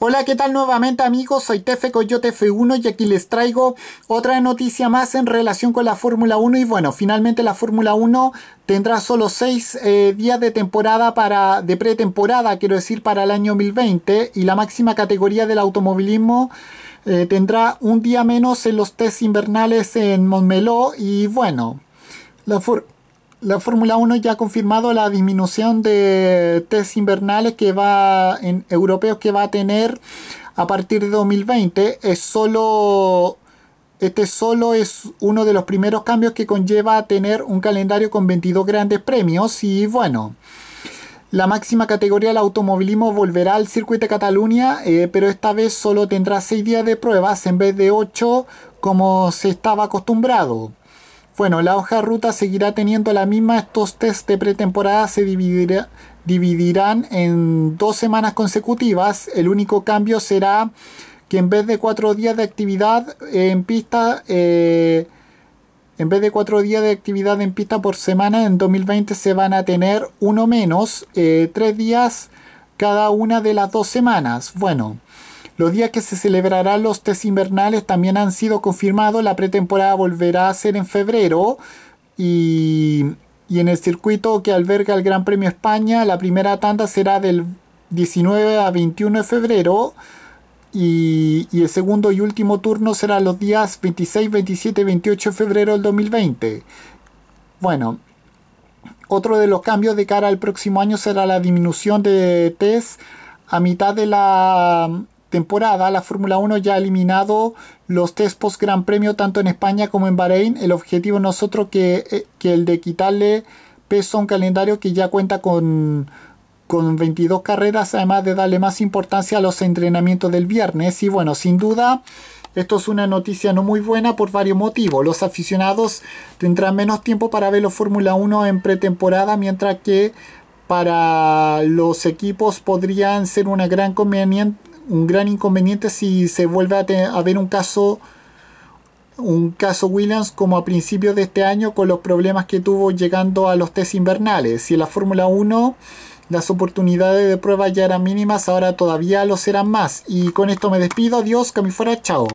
Hola, ¿qué tal nuevamente amigos? Soy Tefe Coyote F1 y aquí les traigo otra noticia más en relación con la Fórmula 1 y bueno, finalmente la Fórmula 1 tendrá solo 6 eh, días de temporada para, de pretemporada, quiero decir, para el año 2020 y la máxima categoría del automovilismo eh, tendrá un día menos en los test invernales en Montmeló y bueno, la Fórmula la Fórmula 1 ya ha confirmado la disminución de test invernales que va en europeos que va a tener a partir de 2020. Es solo este solo es uno de los primeros cambios que conlleva tener un calendario con 22 grandes premios y bueno. La máxima categoría del automovilismo volverá al circuito de Cataluña, eh, pero esta vez solo tendrá 6 días de pruebas en vez de 8 como se estaba acostumbrado. Bueno, la hoja ruta seguirá teniendo la misma. Estos test de pretemporada se dividirán en dos semanas consecutivas. El único cambio será que en vez de cuatro días de actividad en pista, eh, en vez de cuatro días de actividad en pista por semana, en 2020 se van a tener uno menos, eh, tres días cada una de las dos semanas. Bueno, los días que se celebrarán los test invernales también han sido confirmados. La pretemporada volverá a ser en febrero y, en el circuito que alberga el Gran Premio España, la primera tanda será del 19 a 21 de febrero. Y, y, el segundo y último turno será los días 26, 27 28 de febrero del 2020. Bueno, otro de los cambios de cara al próximo año será la disminución de test a mitad de la temporada, la Fórmula 1 ya ha eliminado los test post Gran Premio tanto en España como en Bahrein. El objetivo nosotros que, eh, el de quitarle peso a un calendario que ya cuenta con, 22 carreras, además de darle más importancia a los entrenamientos del viernes. Y bueno, sin duda, esto es una noticia no muy buena por varios motivos. Los aficionados tendrán menos tiempo para ver los Fórmula 1 en pretemporada, mientras que para los equipos podrían ser una gran conveniencia un gran inconveniente si se vuelve a, tener, ver un caso un caso Williams como a principios de este año con los problemas que tuvo llegando a los test invernales. Si en la Fórmula 1 las oportunidades de prueba ya eran mínimas, ahora todavía lo serán más. Y con esto me despido, adiós, que me fuera, chao.